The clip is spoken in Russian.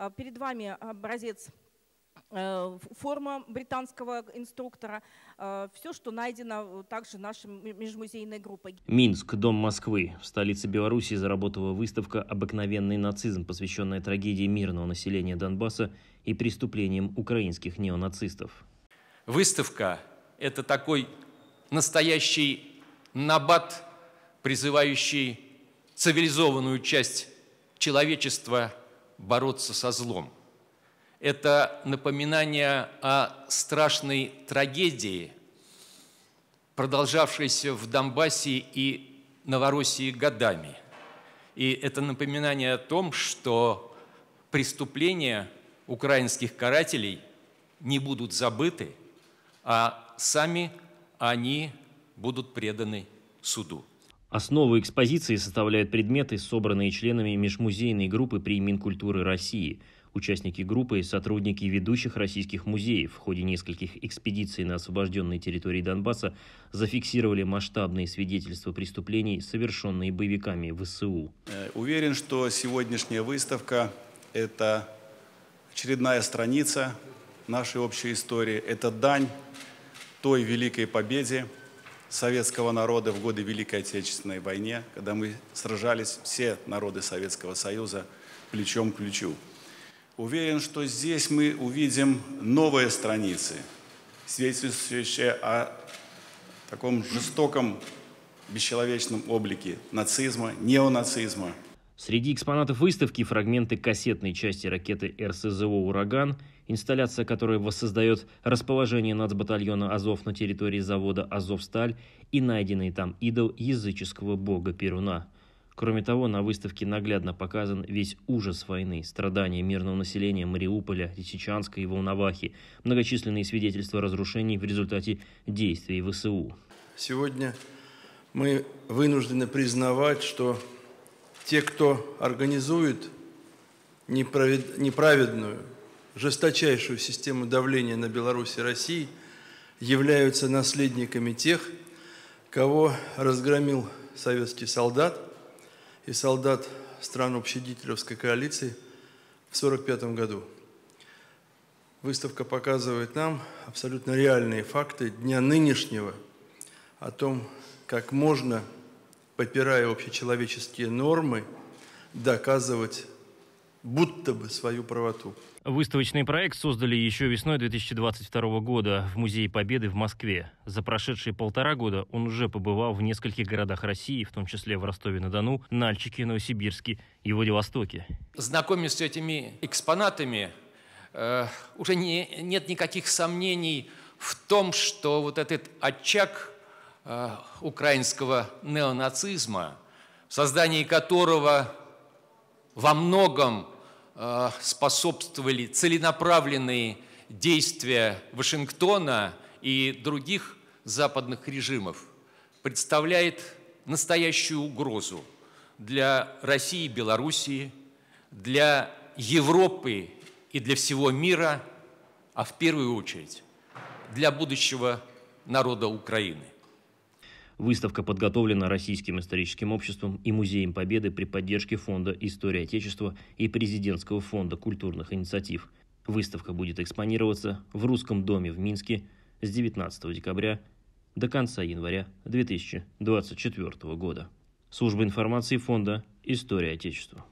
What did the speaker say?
А, перед вами образец э, форма британского инструктора, а, все, что найдено э, также нашей межмузейной группой. Минск, Дом Москвы. В столице Беларуси заработала выставка «Обыкновенный нацизм», посвященная трагедии мирного населения Донбасса и преступлениям украинских неонацистов. Выставка – это такой настоящий набат, призывающий цивилизованную часть человечества – бороться со злом. Это напоминание о страшной трагедии, продолжавшейся в Донбассе и Новороссии годами. И это напоминание о том, что преступления украинских карателей не будут забыты, а сами они будут преданы суду. Основу экспозиции составляют предметы, собранные членами межмузейной группы при Минкультуры России. Участники группы – сотрудники ведущих российских музеев. В ходе нескольких экспедиций на освобожденной территории Донбасса зафиксировали масштабные свидетельства преступлений, совершенные боевиками ВСУ. Э, уверен, что сегодняшняя выставка – это очередная страница нашей общей истории. Это дань той великой победе, советского народа в годы Великой Отечественной войны, когда мы сражались все народы Советского Союза плечом к плечу. Уверен, что здесь мы увидим новые страницы, свидетельствующие о таком жестоком, бесчеловечном облике нацизма, неонацизма – Среди экспонатов выставки фрагменты кассетной части ракеты РСЗО «Ураган», инсталляция которой воссоздает расположение нацбатальона «Азов» на территории завода «Азовсталь» и найденный там идол языческого бога Перуна. Кроме того, на выставке наглядно показан весь ужас войны, страдания мирного населения Мариуполя, Лисичанска и Волновахи, многочисленные свидетельства разрушений в результате действий ВСУ. Сегодня мы вынуждены признавать, что те, кто организует неправедную, жесточайшую систему давления на Беларуси и России, являются наследниками тех, кого разгромил советский солдат и солдат стран общедителевской коалиции в 1945 году. Выставка показывает нам абсолютно реальные факты дня нынешнего о том, как можно попирая общечеловеческие нормы, доказывать будто бы свою правоту. Выставочный проект создали еще весной 2022 года в Музее Победы в Москве. За прошедшие полтора года он уже побывал в нескольких городах России, в том числе в Ростове-на-Дону, Нальчике, Новосибирске и Владивостоке. Знакомясь с этими экспонатами, э, уже не, нет никаких сомнений в том, что вот этот очаг Э, украинского неонацизма, в создании которого во многом э, способствовали целенаправленные действия Вашингтона и других западных режимов, представляет настоящую угрозу для России и Белоруссии, для Европы и для всего мира, а в первую очередь для будущего народа Украины. Выставка подготовлена Российским историческим обществом и Музеем Победы при поддержке Фонда «История Отечества» и Президентского фонда культурных инициатив. Выставка будет экспонироваться в Русском доме в Минске с 19 декабря до конца января 2024 года. Служба информации фонда «История Отечества».